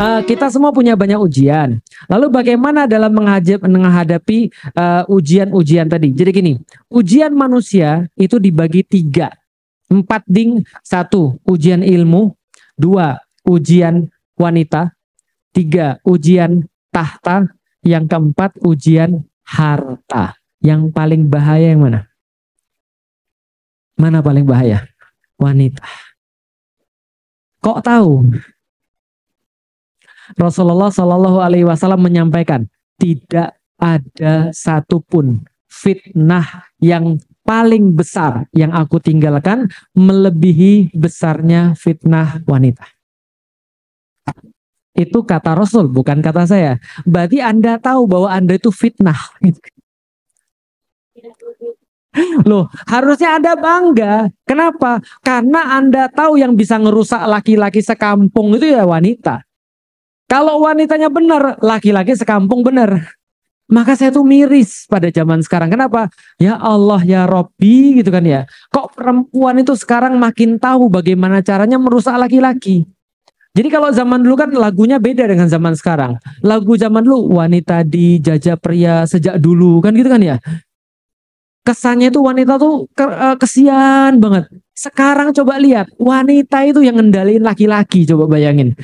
uh, kita semua punya banyak ujian. Lalu bagaimana dalam menghadap, menghadapi eh, ujian-ujian uh, tadi? Jadi gini, ujian manusia itu dibagi tiga. Empat ding, satu, ujian ilmu. Dua, ujian wanita. Tiga, ujian tahta. Yang keempat, ujian harta. Yang paling bahaya yang mana? Mana paling bahaya? Wanita. Kok tahu? Rasulullah Shallallahu Alaihi Wasallam menyampaikan tidak ada satupun fitnah yang paling besar yang aku tinggalkan melebihi besarnya fitnah wanita. Itu kata Rasul, bukan kata saya. Berarti Anda tahu bahwa Anda itu fitnah. Loh, harusnya Anda bangga. Kenapa? Karena Anda tahu yang bisa ngerusak laki-laki sekampung itu ya wanita. Kalau wanitanya benar, laki-laki sekampung benar. Maka saya tuh miris pada zaman sekarang. Kenapa? Ya Allah, ya Robbi gitu kan ya. Kok perempuan itu sekarang makin tahu bagaimana caranya merusak laki-laki. Jadi kalau zaman dulu kan lagunya beda dengan zaman sekarang. Lagu zaman dulu wanita dijajah pria sejak dulu kan gitu kan ya. Kesannya itu wanita tuh eh, kesian banget. Sekarang coba lihat wanita itu yang ngendaliin laki-laki coba bayangin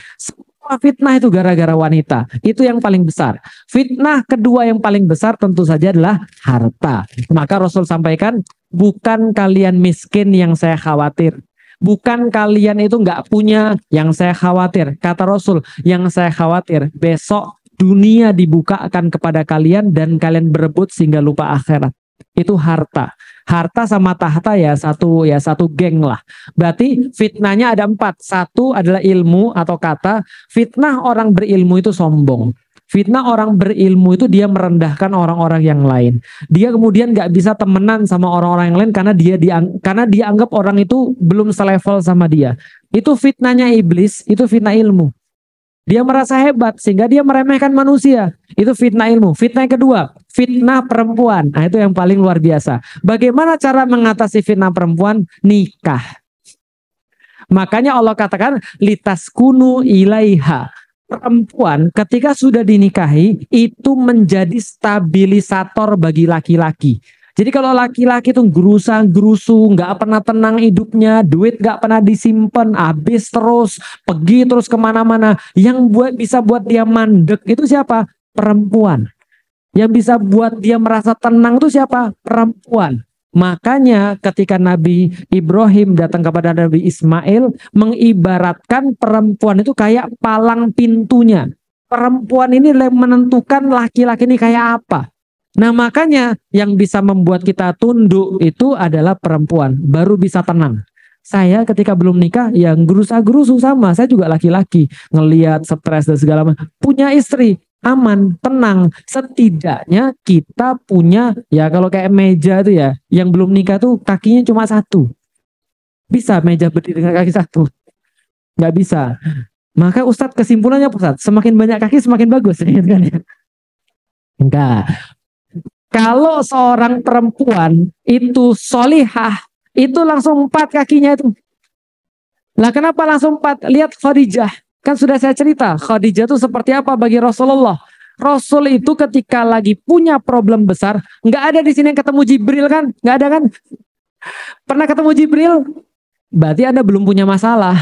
semua fitnah itu gara-gara wanita. Itu yang paling besar. Fitnah kedua yang paling besar tentu saja adalah harta. Maka Rasul sampaikan, bukan kalian miskin yang saya khawatir. Bukan kalian itu nggak punya yang saya khawatir. Kata Rasul, yang saya khawatir besok dunia dibukakan kepada kalian dan kalian berebut sehingga lupa akhirat itu harta. Harta sama tahta ya satu ya satu geng lah. Berarti fitnahnya ada empat. Satu adalah ilmu atau kata. Fitnah orang berilmu itu sombong. Fitnah orang berilmu itu dia merendahkan orang-orang yang lain. Dia kemudian nggak bisa temenan sama orang-orang yang lain karena dia diang karena dianggap orang itu belum selevel sama dia. Itu fitnahnya iblis, itu fitnah ilmu. Dia merasa hebat sehingga dia meremehkan manusia. Itu fitnah ilmu. Fitnah yang kedua, fitnah perempuan. Nah, itu yang paling luar biasa. Bagaimana cara mengatasi fitnah perempuan? Nikah. Makanya Allah katakan litas kunu ilaiha. Perempuan ketika sudah dinikahi itu menjadi stabilisator bagi laki-laki. Jadi kalau laki-laki tuh gerusan, gerusu, nggak pernah tenang hidupnya, duit nggak pernah disimpan, habis terus, pergi terus kemana-mana. Yang buat bisa buat dia mandek itu siapa? Perempuan. Yang bisa buat dia merasa tenang itu siapa? Perempuan. Makanya ketika Nabi Ibrahim datang kepada Nabi Ismail mengibaratkan perempuan itu kayak palang pintunya. Perempuan ini menentukan laki-laki ini kayak apa. Nah, makanya yang bisa membuat kita tunduk itu adalah perempuan, baru bisa tenang. Saya ketika belum nikah yang gerusa-gerusu sama, saya juga laki-laki, ngeliat stres dan segala macam. Punya istri, aman, tenang. Setidaknya kita punya ya kalau kayak meja tuh ya, yang belum nikah tuh kakinya cuma satu. Bisa meja berdiri dengan kaki satu. Gak bisa. Maka Ustadz kesimpulannya Ustadz, semakin banyak kaki semakin bagus. Gitu kan ya? Enggak. Kalau seorang perempuan itu solihah, itu langsung empat kakinya itu. Lah kenapa langsung empat? Lihat Khadijah. Kan sudah saya cerita, Khadijah itu seperti apa bagi Rasulullah. Rasul itu ketika lagi punya problem besar, nggak ada di sini yang ketemu Jibril kan? Nggak ada kan? Pernah ketemu Jibril? Berarti Anda belum punya masalah.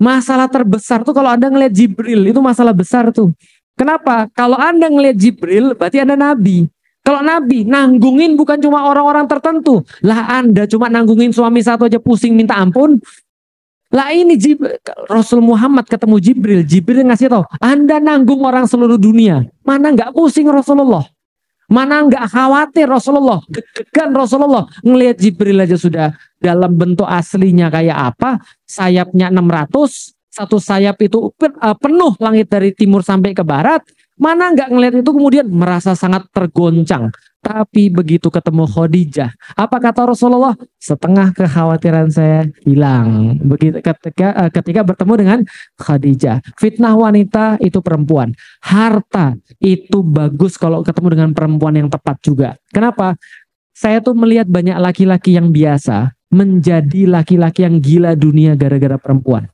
Masalah terbesar tuh kalau Anda ngelihat Jibril itu masalah besar tuh. Kenapa? Kalau Anda ngelihat Jibril, berarti Anda nabi. Kalau Nabi nanggungin bukan cuma orang-orang tertentu. Lah Anda cuma nanggungin suami satu aja pusing minta ampun. Lah ini Jib Rasul Muhammad ketemu Jibril. Jibril ngasih tau Anda nanggung orang seluruh dunia. Mana nggak pusing Rasulullah? Mana nggak khawatir Rasulullah? Gegegan Rasulullah. Ngelihat Jibril aja sudah dalam bentuk aslinya kayak apa. Sayapnya 600, satu sayap itu eh, penuh langit dari timur sampai ke barat Mana nggak ngelihat itu kemudian merasa sangat tergoncang. Tapi begitu ketemu Khadijah, apa kata Rasulullah? Setengah kekhawatiran saya hilang. Begitu ketika eh, ketika bertemu dengan Khadijah. Fitnah wanita itu perempuan. Harta itu bagus kalau ketemu dengan perempuan yang tepat juga. Kenapa? Saya tuh melihat banyak laki-laki yang biasa menjadi laki-laki yang gila dunia gara-gara perempuan.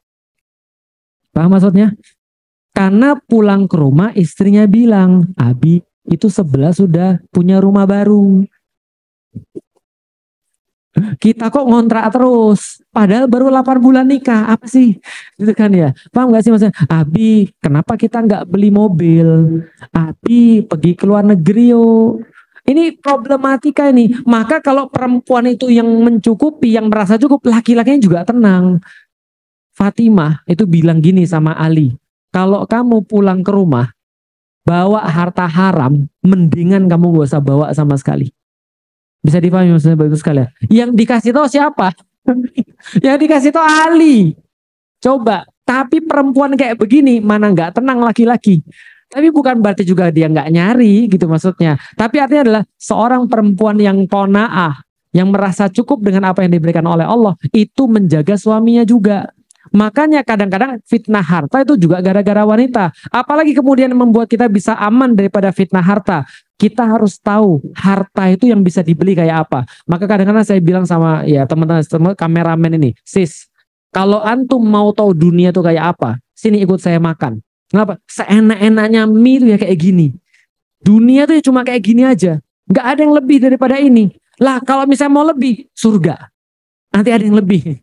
Paham maksudnya? Karena pulang ke rumah istrinya bilang, Abi itu sebelah sudah punya rumah baru. Kita kok ngontrak terus, padahal baru 8 bulan nikah, apa sih? Gitu kan ya, paham gak sih maksudnya? Abi, kenapa kita nggak beli mobil? Abi, pergi ke luar negeri yo Ini problematika ini. Maka kalau perempuan itu yang mencukupi, yang merasa cukup, laki-lakinya juga tenang. Fatimah itu bilang gini sama Ali, kalau kamu pulang ke rumah bawa harta haram, mendingan kamu gak usah bawa sama sekali. Bisa dipahami maksudnya bagus sekali ya. Yang dikasih tahu siapa? yang dikasih tahu Ali. Coba, tapi perempuan kayak begini mana gak tenang laki-laki. Tapi bukan berarti juga dia nggak nyari gitu maksudnya. Tapi artinya adalah seorang perempuan yang kona'ah, yang merasa cukup dengan apa yang diberikan oleh Allah, itu menjaga suaminya juga. Makanya kadang-kadang fitnah harta itu juga gara-gara wanita. Apalagi kemudian membuat kita bisa aman daripada fitnah harta. Kita harus tahu harta itu yang bisa dibeli kayak apa. Maka kadang-kadang saya bilang sama ya teman-teman kameramen ini, sis, kalau antum mau tahu dunia itu kayak apa, sini ikut saya makan. Kenapa? Seenak-enaknya mie itu ya kayak gini. Dunia itu ya cuma kayak gini aja. Gak ada yang lebih daripada ini. Lah kalau misalnya mau lebih, surga. Nanti ada yang lebih.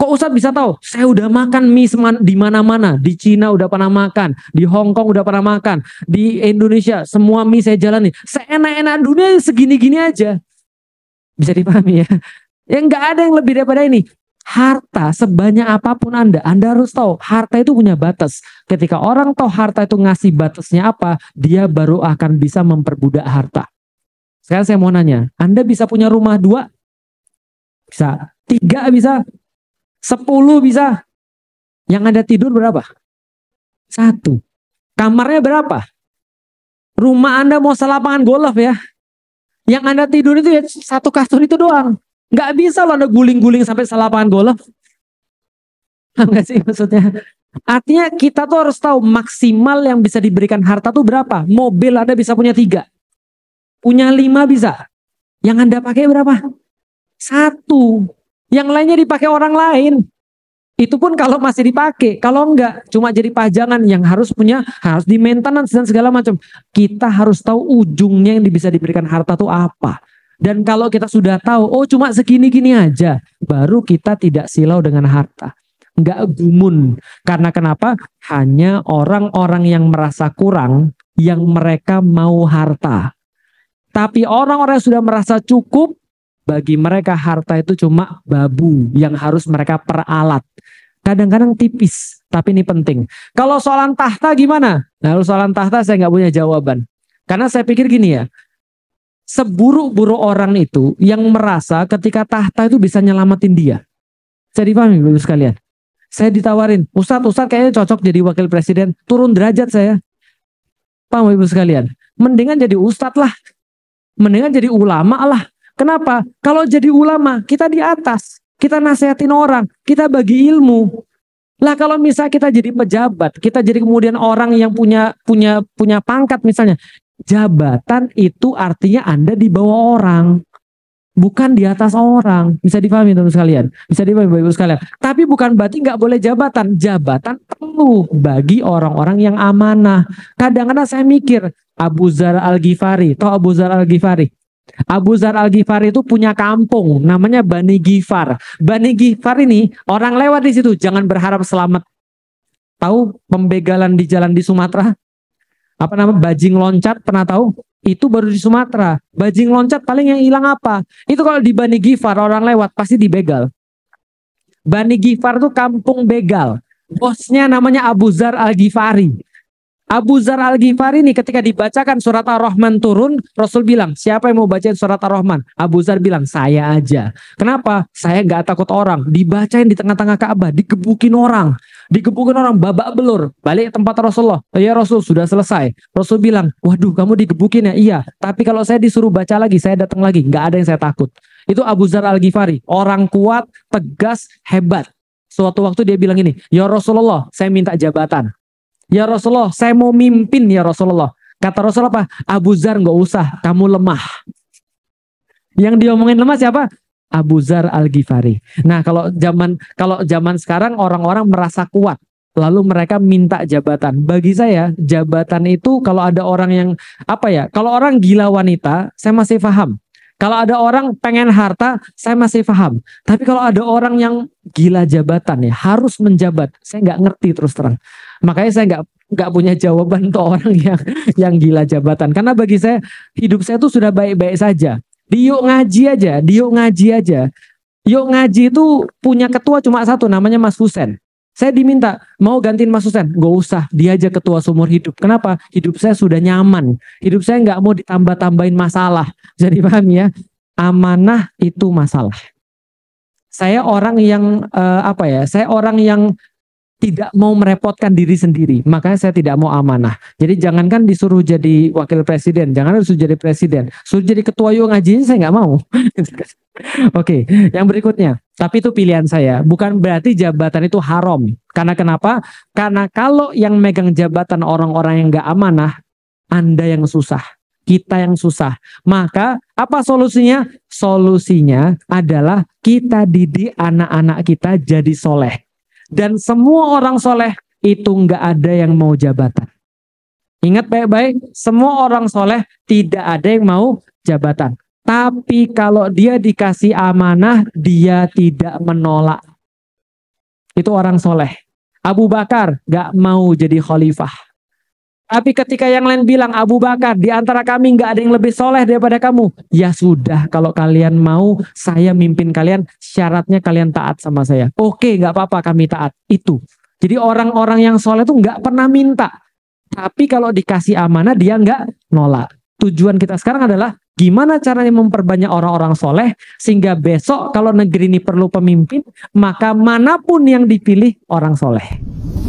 Kok Ustadz bisa tahu? Saya udah makan mie di mana-mana. Di Cina udah pernah makan. Di Hong Kong udah pernah makan. Di Indonesia semua mie saya jalani. Seenak-enak dunia segini-gini aja. Bisa dipahami ya? Ya nggak ada yang lebih daripada ini. Harta sebanyak apapun Anda, Anda harus tahu harta itu punya batas. Ketika orang tahu harta itu ngasih batasnya apa, dia baru akan bisa memperbudak harta. Sekarang saya mau nanya, Anda bisa punya rumah dua? Bisa. Tiga bisa? Sepuluh bisa. Yang Anda tidur berapa? Satu. Kamarnya berapa? Rumah Anda mau selapangan golf ya. Yang Anda tidur itu ya satu kasur itu doang. Nggak bisa loh Anda guling-guling sampai selapangan golf. Enggak sih maksudnya. Artinya kita tuh harus tahu maksimal yang bisa diberikan harta tuh berapa. Mobil Anda bisa punya tiga. Punya lima bisa. Yang Anda pakai berapa? Satu. Yang lainnya dipakai orang lain. Itu pun kalau masih dipakai, kalau enggak cuma jadi pajangan yang harus punya harus di maintenance dan segala macam. Kita harus tahu ujungnya yang bisa diberikan harta itu apa. Dan kalau kita sudah tahu, oh cuma segini-gini aja, baru kita tidak silau dengan harta. Enggak gumun. Karena kenapa? Hanya orang-orang yang merasa kurang yang mereka mau harta. Tapi orang-orang yang sudah merasa cukup bagi mereka harta itu cuma babu yang harus mereka peralat. Kadang-kadang tipis, tapi ini penting. Kalau soalan tahta gimana? Nah, kalau soalan tahta saya nggak punya jawaban. Karena saya pikir gini ya, seburuk-buruk orang itu yang merasa ketika tahta itu bisa nyelamatin dia. Jadi paham ibu sekalian? Saya ditawarin, Ustadz, Ustadz kayaknya cocok jadi wakil presiden, turun derajat saya. Paham ibu sekalian? Mendingan jadi Ustadz lah. Mendingan jadi ulama lah. Kenapa? Kalau jadi ulama, kita di atas. Kita nasihatin orang, kita bagi ilmu. Lah kalau misalnya kita jadi pejabat, kita jadi kemudian orang yang punya punya punya pangkat misalnya. Jabatan itu artinya Anda di bawah orang. Bukan di atas orang. Bisa dipahami teman sekalian. Bisa dipahami teman teman sekalian. Tapi bukan berarti nggak boleh jabatan. Jabatan perlu bagi orang-orang yang amanah. Kadang-kadang saya mikir, Abu Zar Al-Ghifari. atau Abu Zar Al-Ghifari? Abu Zar al Ghifari itu punya kampung namanya Bani Ghifar. Bani Ghifar ini orang lewat di situ jangan berharap selamat. Tahu pembegalan di jalan di Sumatera? Apa nama bajing loncat pernah tahu? Itu baru di Sumatera. Bajing loncat paling yang hilang apa? Itu kalau di Bani Ghifar orang lewat pasti dibegal. Bani Ghifar itu kampung begal. Bosnya namanya Abu Zar al Ghifari. Abu Zar al Ghifari ini ketika dibacakan surat Ar-Rahman turun, Rasul bilang, siapa yang mau bacain surat Ar-Rahman? Abu Zar bilang, saya aja. Kenapa? Saya nggak takut orang. Dibacain di tengah-tengah Ka'bah, digebukin orang. Digebukin orang, babak belur. Balik tempat Rasulullah. Ya Rasul, sudah selesai. Rasul bilang, waduh kamu digebukin ya? Iya. Tapi kalau saya disuruh baca lagi, saya datang lagi. Nggak ada yang saya takut. Itu Abu Zar al Ghifari. Orang kuat, tegas, hebat. Suatu waktu dia bilang ini, Ya Rasulullah, saya minta jabatan. Ya Rasulullah, saya mau mimpin ya Rasulullah. Kata Rasulullah apa? Abu Zar nggak usah, kamu lemah. Yang diomongin lemah siapa? Abu Zar Al Ghifari. Nah kalau zaman kalau zaman sekarang orang-orang merasa kuat, lalu mereka minta jabatan. Bagi saya jabatan itu kalau ada orang yang apa ya? Kalau orang gila wanita, saya masih paham. Kalau ada orang pengen harta, saya masih paham. Tapi kalau ada orang yang gila jabatan ya, harus menjabat, saya nggak ngerti terus terang. Makanya saya nggak nggak punya jawaban untuk orang yang yang gila jabatan. Karena bagi saya hidup saya itu sudah baik-baik saja. Diuk ngaji aja, diuk ngaji aja. Yuk ngaji itu punya ketua cuma satu namanya Mas Husen. Saya diminta mau gantiin Mas Susen, gak usah, dia aja ketua seumur hidup. Kenapa? Hidup saya sudah nyaman, hidup saya nggak mau ditambah-tambahin masalah. Jadi paham ya, amanah itu masalah. Saya orang yang eh, apa ya? Saya orang yang tidak mau merepotkan diri sendiri, makanya saya tidak mau amanah. Jadi jangankan disuruh jadi wakil presiden, jangan disuruh jadi presiden, suruh jadi ketua yuk ajiin saya nggak mau. Oke, okay. yang berikutnya tapi itu pilihan saya. Bukan berarti jabatan itu haram. Karena kenapa? Karena kalau yang megang jabatan orang-orang yang gak amanah, Anda yang susah. Kita yang susah. Maka apa solusinya? Solusinya adalah kita didik anak-anak kita jadi soleh. Dan semua orang soleh itu gak ada yang mau jabatan. Ingat baik-baik, semua orang soleh tidak ada yang mau jabatan. Tapi kalau dia dikasih amanah, dia tidak menolak. Itu orang soleh. Abu Bakar gak mau jadi khalifah. Tapi ketika yang lain bilang, Abu Bakar, di antara kami gak ada yang lebih soleh daripada kamu. Ya sudah, kalau kalian mau, saya mimpin kalian, syaratnya kalian taat sama saya. Oke, gak apa-apa, kami taat. Itu. Jadi orang-orang yang soleh itu gak pernah minta. Tapi kalau dikasih amanah, dia gak nolak. Tujuan kita sekarang adalah Gimana caranya memperbanyak orang-orang soleh sehingga besok kalau negeri ini perlu pemimpin, maka manapun yang dipilih orang soleh.